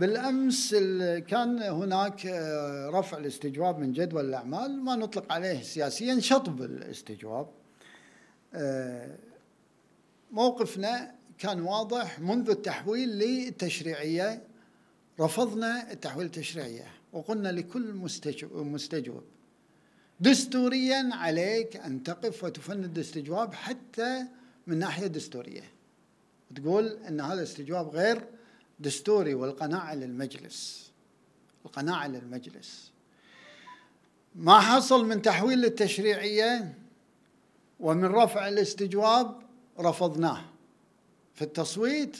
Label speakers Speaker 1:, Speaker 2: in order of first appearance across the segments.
Speaker 1: بالامس كان هناك آه، رفع الاستجواب من جدول الاعمال ما نطلق عليه سياسيا شطب الاستجواب آه، موقفنا كان واضح منذ التحويل للتشريعيه رفضنا التحويل التشريعيه وقلنا لكل مستجوب دستوريا عليك ان تقف وتفند الاستجواب حتى من ناحيه دستوريه تقول ان هذا الاستجواب غير دستوري والقناعة للمجلس القناعة للمجلس ما حصل من تحويل للتشريعية ومن رفع الاستجواب رفضناه في التصويت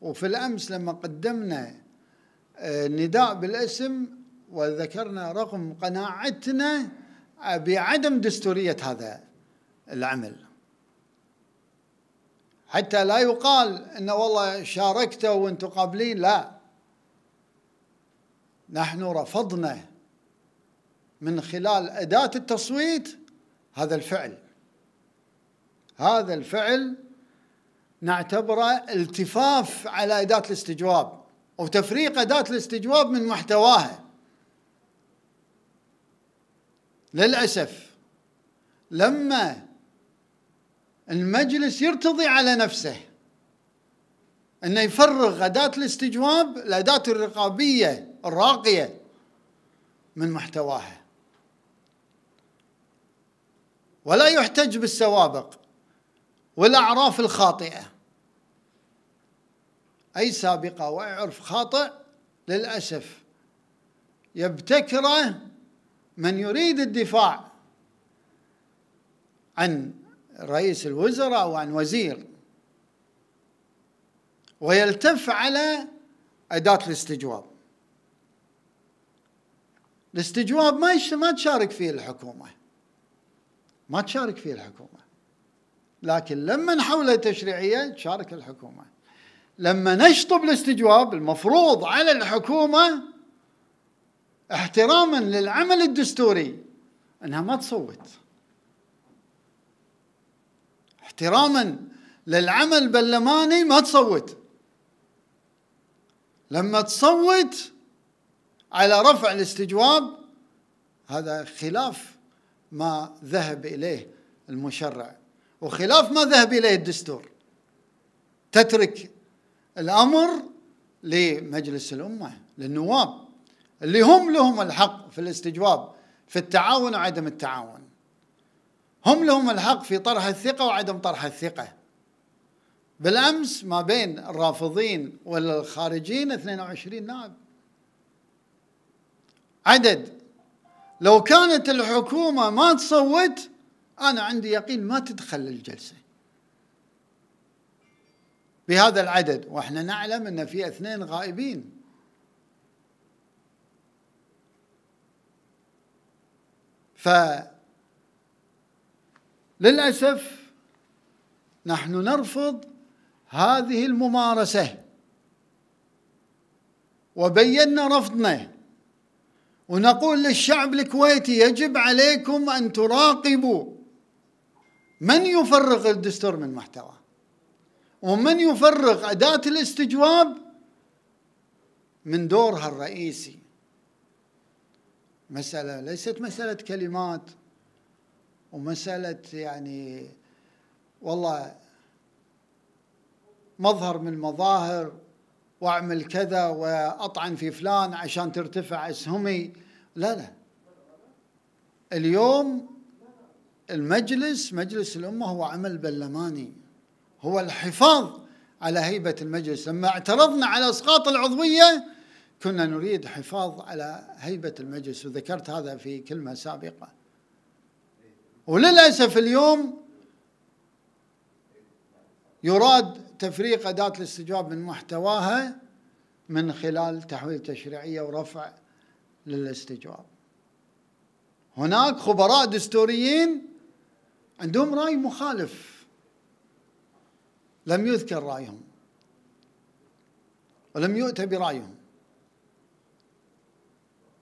Speaker 1: وفي الأمس لما قدمنا آه، نداء بالاسم وذكرنا رقم قناعتنا آه، بعدم دستورية هذا العمل حتى لا يقال أن والله شاركته وأنتم قابلين لا نحن رفضنا من خلال أداة التصويت هذا الفعل هذا الفعل نعتبره التفاف على أداة الاستجواب وتفريق أداة الاستجواب من محتواها للأسف لما المجلس يرتضي على نفسه انه يفرغ اداه الاستجواب الاداه الرقابيه الراقيه من محتواها ولا يحتج بالسوابق والاعراف الخاطئه اي سابقه وعرف خاطئ للاسف يبتكره من يريد الدفاع عن رئيس الوزراء أو عن وزير ويلتف على أداة الاستجواب الاستجواب ما ما تشارك فيه الحكومة ما تشارك فيه الحكومة لكن لما نحوله تشريعية تشارك الحكومة لما نشطب الاستجواب المفروض على الحكومة احتراما للعمل الدستوري أنها ما تصوت احتراما للعمل البرلماني ما تصوت لما تصوت على رفع الاستجواب هذا خلاف ما ذهب اليه المشرع وخلاف ما ذهب اليه الدستور تترك الامر لمجلس الامه للنواب اللي هم لهم الحق في الاستجواب في التعاون وعدم التعاون هم لهم الحق في طرح الثقة وعدم طرح الثقة بالأمس ما بين الرافضين والخارجين 22 نائب عدد لو كانت الحكومة ما تصوت أنا عندي يقين ما تدخل الجلسة بهذا العدد وإحنا نعلم أن في اثنين غائبين ف للأسف نحن نرفض هذه الممارسة وبينا رفضنا ونقول للشعب الكويتي يجب عليكم أن تراقبوا من يفرغ الدستور من محتوى ومن يفرغ أداة الاستجواب من دورها الرئيسي مسألة ليست مسألة كلمات ومسألة يعني والله مظهر من المظاهر واعمل كذا واطعن في فلان عشان ترتفع اسهمي لا لا اليوم المجلس مجلس الامه هو عمل برلماني هو الحفاظ على هيبه المجلس لما اعترضنا على اسقاط العضويه كنا نريد حفاظ على هيبه المجلس وذكرت هذا في كلمه سابقه وللأسف اليوم يراد تفريق أداة الاستجواب من محتواها من خلال تحويل تشريعية ورفع للاستجواب هناك خبراء دستوريين عندهم رأي مخالف لم يذكر رأيهم ولم يؤتى برأيهم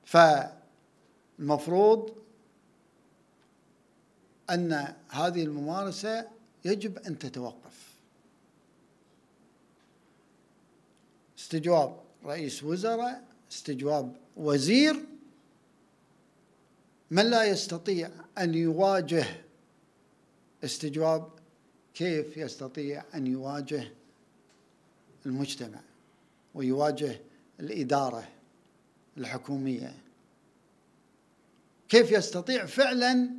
Speaker 1: فالمفروض ان هذه الممارسه يجب ان تتوقف استجواب رئيس وزراء استجواب وزير من لا يستطيع ان يواجه استجواب كيف يستطيع ان يواجه المجتمع ويواجه الاداره الحكوميه كيف يستطيع فعلا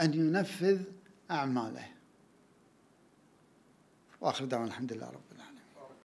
Speaker 1: أن ينفذ أعماله وآخر دعوة الحمد لله رب العالمين